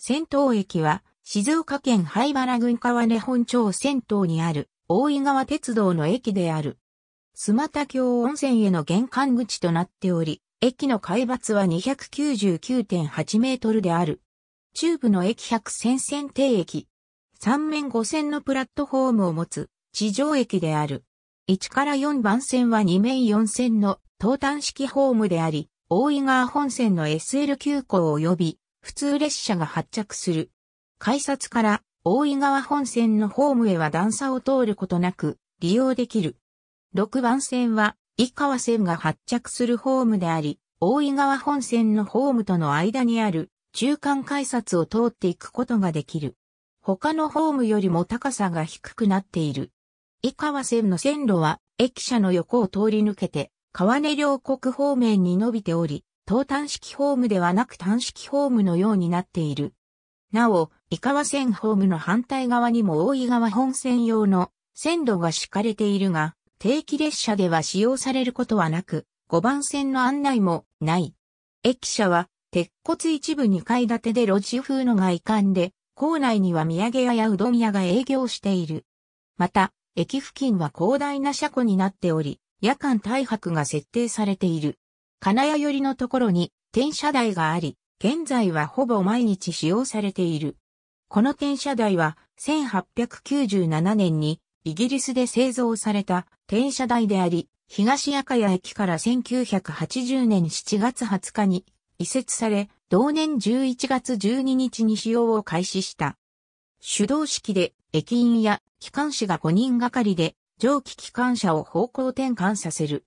仙頭駅は、静岡県灰原郡川根本町仙頭にある、大井川鉄道の駅である。須又峡温泉への玄関口となっており、駅の海抜は299.8メートルである。中部の駅百線線定駅。三面五線のプラットフォームを持つ地上駅である。1から4番線は2面4線の東端式ホームであり、大井川本線の SL 急行及び普通列車が発着する。改札から大井川本線のホームへは段差を通ることなく利用できる。6番線は井川線が発着するホームであり、大井川本線のホームとの間にある中間改札を通っていくことができる。他のホームよりも高さが低くなっている。井川線の線路は駅舎の横を通り抜けて川根両国方面に伸びており、東端式ホームではなく端式ホームのようになっている。なお、井川線ホームの反対側にも大井川本線用の線路が敷かれているが、定期列車では使用されることはなく、5番線の案内もない。駅舎は、鉄骨一部2階建てで路地風の外観で、構内には土産屋やうどん屋が営業している。また、駅付近は広大な車庫になっており、夜間大泊が設定されている。金谷寄りのところに転車台があり、現在はほぼ毎日使用されている。この転車台は1897年にイギリスで製造された転車台であり、東赤谷駅から1980年7月20日に移設され、同年11月12日に使用を開始した。手動式で駅員や機関士が5人がかりで蒸気機関車を方向転換させる。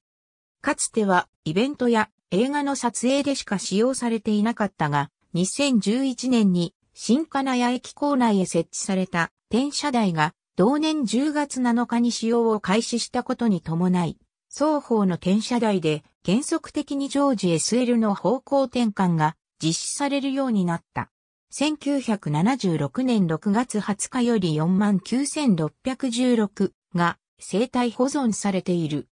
かつてはイベントや映画の撮影でしか使用されていなかったが、2011年に新金谷駅構内へ設置された転車台が同年10月7日に使用を開始したことに伴い、双方の転車台で原則的に常時 SL の方向転換が実施されるようになった。1976年6月20日より49616が生体保存されている。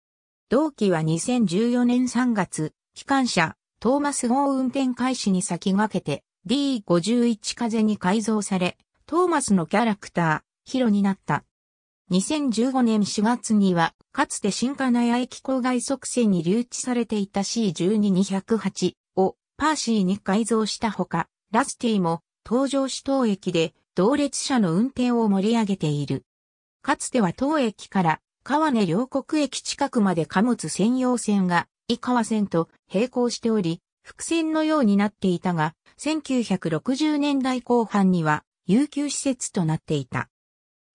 同期は2014年3月、機関車、トーマス号運転開始に先駆けて D51 風に改造され、トーマスのキャラクター、ヒロになった。2015年4月には、かつて新金谷駅郊外側線に留置されていた C12208 をパーシーに改造したほか、ラスティも東上市東駅で同列車の運転を盛り上げている。かつては東駅から川根両国駅近くまで貨物専用線が、井川線と並行しており、伏線のようになっていたが、1960年代後半には、有給施設となっていた。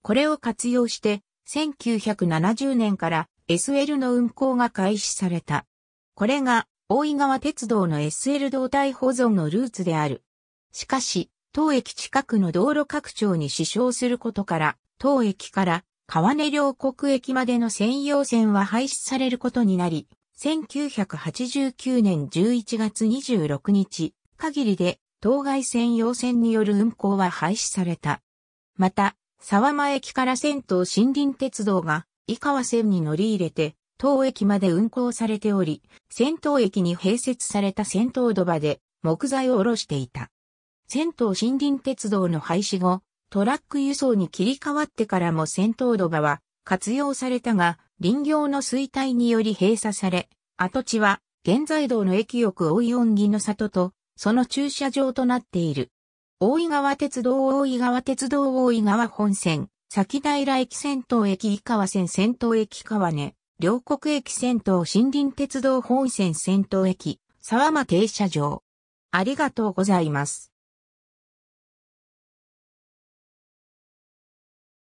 これを活用して、1970年から SL の運行が開始された。これが、大井川鉄道の SL 動態保存のルーツである。しかし、当駅近くの道路拡張に支障することから、当駅から川根両国駅までの専用線は廃止されることになり、1989年11月26日限りで当該専用線による運行は廃止された。また、沢間駅から銭湯森林鉄道が井川線に乗り入れて、当駅まで運行されており、銭湯駅に併設された銭湯土場で木材を下ろしていた。銭湯森林鉄道の廃止後、トラック輸送に切り替わってからも戦闘土場は活用されたが、林業の衰退により閉鎖され、跡地は現在道の駅翼大井恩義の里と、その駐車場となっている。大井川鉄道大井川鉄道大井川本線、先平駅先頭駅井川線先頭駅川根、両国駅先頭森林鉄道本線先頭駅、沢間停車場。ありがとうございます。